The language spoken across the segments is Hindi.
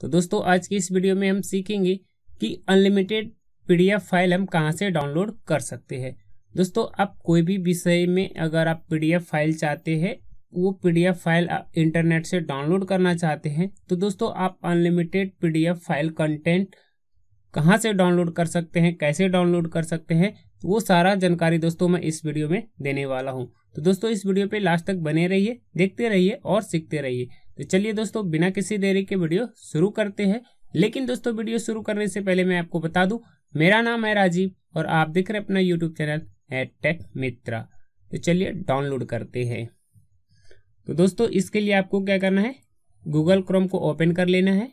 तो दोस्तों आज की इस वीडियो में हम सीखेंगे कि अनलिमिटेड पीडीएफ फाइल हम कहाँ से डाउनलोड कर सकते हैं दोस्तों आप कोई भी विषय में अगर आप पीडीएफ फाइल चाहते हैं वो पीडीएफ फाइल आप इंटरनेट से डाउनलोड करना चाहते हैं तो दोस्तों आप अनलिमिटेड पीडीएफ फाइल कंटेंट कहाँ से डाउनलोड कर सकते हैं कैसे डाउनलोड कर सकते हैं तो वो सारा जानकारी दोस्तों मैं इस वीडियो में देने वाला हूँ तो दोस्तों इस वीडियो पे लास्ट तक बने रहिए देखते रहिए और सीखते रहिए तो चलिए दोस्तों बिना किसी देरी के वीडियो शुरू करते हैं लेकिन दोस्तों वीडियो शुरू करने से पहले मैं आपको बता दूं मेरा नाम है राजीव और आप देख रहे अपना YouTube channel at Tech Mitra तो चलिए डाउनलोड करते हैं तो दोस्तों इसके लिए आपको क्या करना है गूगल क्रोम को ओपन कर लेना है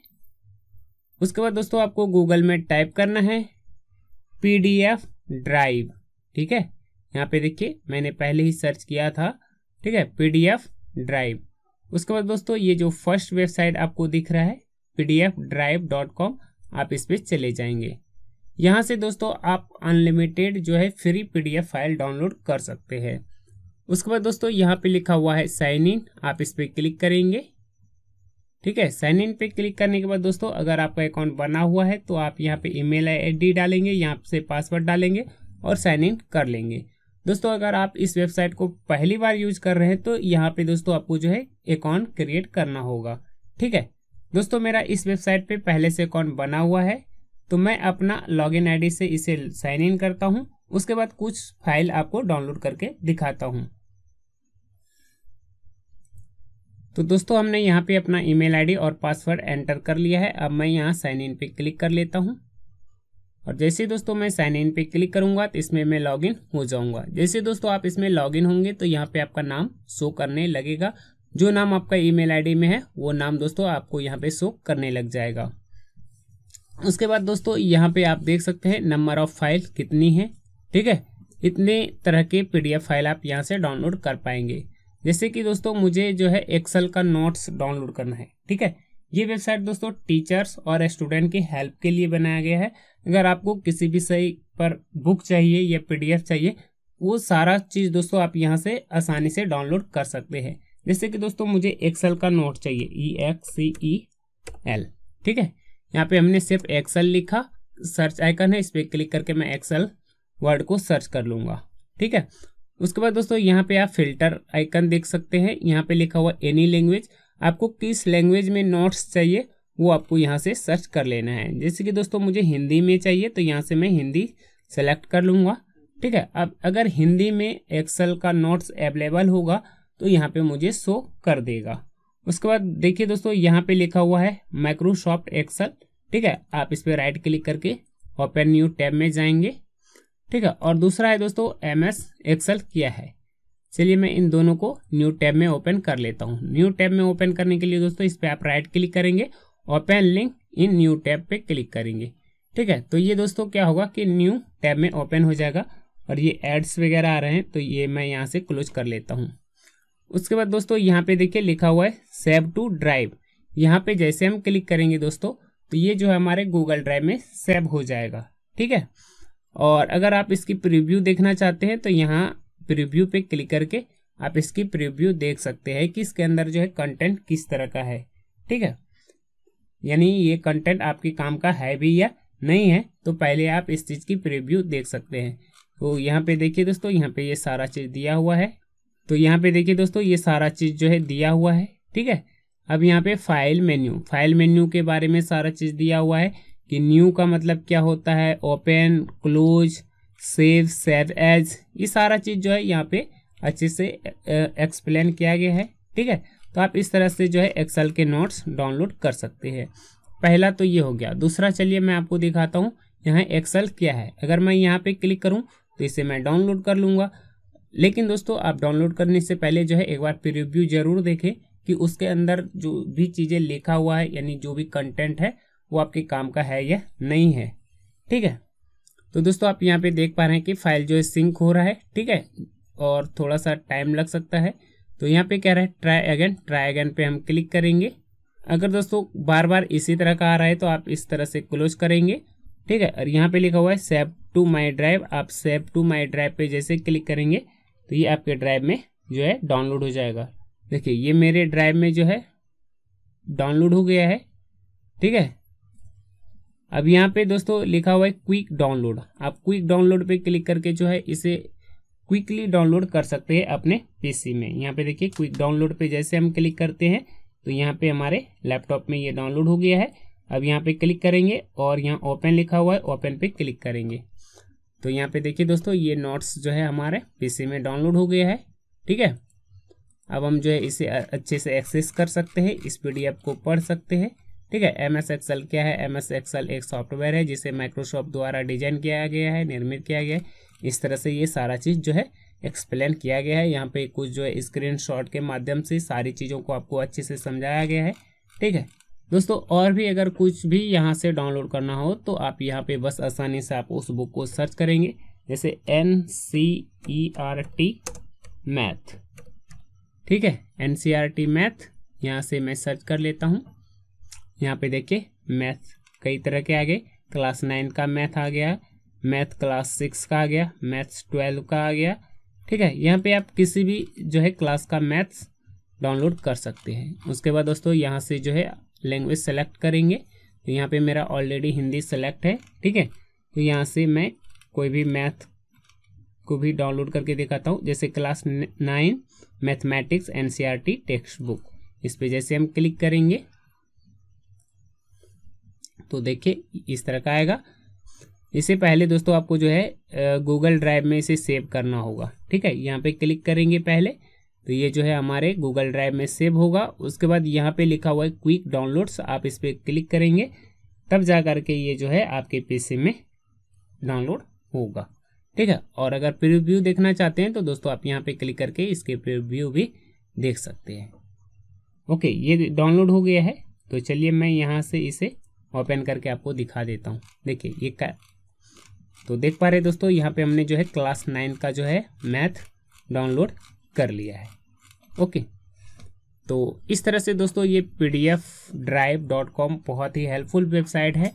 उसके बाद दोस्तों आपको गूगल में टाइप करना है पी ड्राइव ठीक है यहाँ पे देखिए मैंने पहले ही सर्च किया था ठीक है पी ड्राइव उसके बाद दोस्तों ये जो फर्स्ट वेबसाइट आपको दिख रहा है पी आप इस पर चले जाएंगे यहाँ से दोस्तों आप अनलिमिटेड जो है फ्री पी फाइल डाउनलोड कर सकते हैं उसके बाद दोस्तों यहाँ पे लिखा हुआ है साइन इन आप इस पर क्लिक करेंगे ठीक है साइन इन पे क्लिक करने के बाद दोस्तों अगर आपका अकाउंट बना हुआ है तो आप यहाँ पे ईमेल आईडी डालेंगे यहाँ से पासवर्ड डालेंगे और साइन इन कर लेंगे दोस्तों अगर आप इस वेबसाइट को पहली बार यूज कर रहे हैं तो यहाँ पे दोस्तों आपको जो है अकाउंट क्रिएट करना होगा ठीक है दोस्तों मेरा इस वेबसाइट पे पहले से अकाउंट बना हुआ है तो मैं अपना लॉगिन आईडी से इसे साइन इन करता हूँ उसके बाद कुछ फाइल आपको डाउनलोड करके दिखाता हूँ तो दोस्तों हमने यहाँ पे अपना ईमेल आईडी और पासवर्ड एंटर कर लिया है अब मैं यहाँ साइन इन पे क्लिक कर लेता हूँ और जैसे दोस्तों मैं साइन इन पे क्लिक करूंगा तो इसमें मैं लॉगिन हो जाऊंगा जैसे दोस्तों आप इसमें लॉगिन होंगे तो यहाँ पे आपका नाम शो करने लगेगा जो नाम आपका ईमेल आईडी में है वो नाम दोस्तों आपको यहाँ पे शो करने लग जाएगा उसके बाद दोस्तों यहाँ पे आप देख सकते हैं नंबर ऑफ फाइल कितनी है ठीक है इतने तरह के पी फाइल आप यहाँ से डाउनलोड कर पाएंगे जैसे कि दोस्तों मुझे जो है एक्सल का नोट्स डाउनलोड करना है ठीक है ये वेबसाइट दोस्तों टीचर्स और स्टूडेंट की हेल्प के लिए बनाया गया है अगर आपको किसी भी सही पर बुक चाहिए या पीडीएफ चाहिए वो सारा चीज़ दोस्तों आप यहाँ से आसानी से डाउनलोड कर सकते हैं जैसे कि दोस्तों मुझे एक्सेल का नोट चाहिए ई एक्स सी ई एल ठीक है यहाँ पे हमने सिर्फ एक्सेल लिखा सर्च आइकन है इस पर क्लिक करके मैं एक्सेल वर्ड को सर्च कर लूँगा ठीक है उसके बाद दोस्तों यहाँ पे आप फिल्टर आइकन देख सकते हैं यहाँ पे लिखा हुआ एनी लैंग्वेज आपको किस लैंग्वेज में नोट्स चाहिए वो आपको यहाँ से सर्च कर लेना है जैसे कि दोस्तों मुझे हिंदी में चाहिए तो यहाँ से मैं हिंदी सेलेक्ट कर लूँगा ठीक है अब अगर हिंदी में एक्सल का नोट्स अवेलेबल होगा तो यहाँ पे मुझे शो कर देगा उसके बाद देखिए दोस्तों यहाँ पे लिखा हुआ है माइक्रोसॉफ्ट एक्सल ठीक है आप इस पर राइट क्लिक करके ओपन न्यू टैब में जाएंगे ठीक है और दूसरा है दोस्तों एम एस एक्सल किया है चलिए मैं इन दोनों को न्यू टैब में ओपन कर लेता हूँ न्यू टैब में ओपन करने के लिए दोस्तों इस पर आप राइट क्लिक करेंगे open link in new tab पे क्लिक करेंगे ठीक है तो ये दोस्तों क्या होगा कि न्यू टैब में ओपन हो जाएगा और ये एड्स वगैरह आ रहे हैं तो ये मैं यहाँ से क्लोज कर लेता हूँ उसके बाद दोस्तों यहाँ पे देखिए लिखा हुआ है सेव टू ड्राइव यहाँ पे जैसे हम क्लिक करेंगे दोस्तों तो ये जो है हमारे गूगल ड्राइव में सेव हो जाएगा ठीक है और अगर आप इसकी प्रिव्यू देखना चाहते हैं तो यहाँ प्रिव्यू पे क्लिक करके आप इसकी प्रिव्यू देख सकते हैं कि इसके अंदर जो है कंटेंट किस तरह का है ठीक है यानी ये कंटेंट आपके काम का है भी या नहीं है तो पहले आप इस चीज़ की प्रिव्यू देख सकते हैं तो यहाँ पे देखिए दोस्तों यहाँ पे ये सारा चीज़ दिया हुआ है तो यहाँ पे देखिए दोस्तों ये सारा चीज़ जो है दिया हुआ है ठीक है अब यहाँ पे फाइल मेन्यू फाइल मेन्यू के बारे में सारा चीज़ दिया हुआ है कि न्यू का मतलब क्या होता है open close save save as ये सारा चीज़ जो है यहाँ पे अच्छे से एक्सप्लेन किया गया है ठीक है तो आप इस तरह से जो है एक्सेल के नोट्स डाउनलोड कर सकते हैं पहला तो ये हो गया दूसरा चलिए मैं आपको दिखाता हूँ यहाँ एक्सेल क्या है अगर मैं यहाँ पे क्लिक करूँ तो इसे मैं डाउनलोड कर लूँगा लेकिन दोस्तों आप डाउनलोड करने से पहले जो है एक बार प्रिव्यू जरूर देखें कि उसके अंदर जो भी चीज़ें लिखा हुआ है यानी जो भी कंटेंट है वो आपके काम का है या नहीं है ठीक है तो दोस्तों आप यहाँ पे देख पा रहे हैं कि फाइल जो है सिंक हो रहा है ठीक है और थोड़ा सा टाइम लग सकता है तो यहाँ पे कह रहा है ट्राई अगेन ट्राई अगेन पे हम क्लिक करेंगे अगर दोस्तों बार बार इसी तरह का आ रहा है तो आप इस तरह से क्लोज करेंगे ठीक है और यहाँ पे लिखा हुआ है सेव टू माई ड्राइव आप सेव टू माई ड्राइव पे जैसे क्लिक करेंगे तो ये आपके ड्राइव में जो है डाउनलोड हो जाएगा देखिए ये मेरे ड्राइव में जो है डाउनलोड हो गया है ठीक है अब यहाँ पे दोस्तों लिखा हुआ है क्विक डाउनलोड आप क्विक डाउनलोड पे क्लिक करके जो है इसे क्विकली डाउनलोड कर सकते हैं अपने पीसी में यहाँ पे देखिए क्विक डाउनलोड पे जैसे हम क्लिक करते हैं तो यहाँ पे हमारे लैपटॉप में ये डाउनलोड हो गया है अब यहाँ पे क्लिक करेंगे और यहाँ ओपन लिखा हुआ है ओपन पे क्लिक करेंगे तो यहाँ पे देखिए दोस्तों ये नोट्स जो है हमारे पी में डाउनलोड हो गया है ठीक है अब हम जो है इसे अच्छे से एक्सेस कर सकते हैं इस पी को पढ़ सकते हैं ठीक है एम एस एक्सएल क्या है एम एस एक्सएल एक सॉफ्टवेयर है जिसे माइक्रोसॉफ्ट द्वारा डिजाइन किया गया है निर्मित किया गया है इस तरह से ये सारा चीज़ जो है एक्सप्लेन किया गया है यहाँ पे कुछ जो है स्क्रीन शॉट के माध्यम से सारी चीज़ों को आपको अच्छे से समझाया गया है ठीक है दोस्तों और भी अगर कुछ भी यहाँ से डाउनलोड करना हो तो आप यहाँ पे बस आसानी से आप उस बुक को सर्च करेंगे जैसे N C E R T math ठीक है N C R T math यहाँ से मैं सर्च कर लेता हूँ यहाँ पे देखिए मैथ कई तरह के आ गए क्लास नाइन का मैथ आ गया मैथ क्लास सिक्स का आ गया मैथ्स ट्वेल्व का आ गया ठीक है यहाँ पे आप किसी भी जो है क्लास का मैथ्स डाउनलोड कर सकते हैं उसके बाद दोस्तों यहाँ से जो है लैंग्वेज सेलेक्ट करेंगे तो यहाँ पे मेरा ऑलरेडी हिंदी सेलेक्ट है ठीक है तो यहाँ से मैं कोई भी मैथ को भी डाउनलोड करके दिखाता हूँ जैसे class nine mathematics N textbook इस पर जैसे हम क्लिक करेंगे तो देखिए इस तरह का आएगा इससे पहले दोस्तों आपको जो है गूगल ड्राइव में इसे सेव करना होगा ठीक है यहाँ पे क्लिक करेंगे पहले तो ये जो है हमारे गूगल ड्राइव में सेव होगा उसके बाद यहाँ पे लिखा हुआ है क्विक डाउनलोड्स आप इस पर क्लिक करेंगे तब जा कर के ये जो है आपके पी में डाउनलोड होगा ठीक है और अगर प्रिव्यू देखना चाहते हैं तो दोस्तों आप यहाँ पे क्लिक करके इसके प्रिव्यू भी देख सकते हैं ओके ये डाउनलोड हो गया है तो चलिए मैं यहाँ से इसे ओपन करके आपको दिखा देता हूँ देखिए ये का तो देख पा रहे दोस्तों यहाँ पे हमने जो है क्लास नाइन का जो है मैथ डाउनलोड कर लिया है ओके तो इस तरह से दोस्तों ये P D F drive dot com बहुत ही हेल्पफुल वेबसाइट है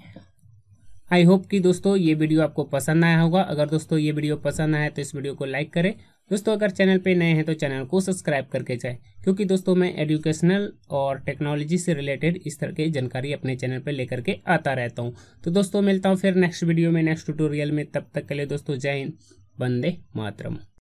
आई होप कि दोस्तों ये वीडियो आपको पसंद आया होगा अगर दोस्तों ये वीडियो पसंद आया तो इस वीडियो को लाइक करें दोस्तों अगर चैनल पे नए हैं तो चैनल को सब्सक्राइब करके जाए क्योंकि दोस्तों मैं एजुकेशनल और टेक्नोलॉजी से रिलेटेड इस तरह की जानकारी अपने चैनल पे लेकर के आता रहता हूँ तो दोस्तों मिलता हूँ फिर नेक्स्ट वीडियो में नेक्स्ट ट्यूटोरियल में तब तक के लिए दोस्तों जय हिंद बंदे मातरम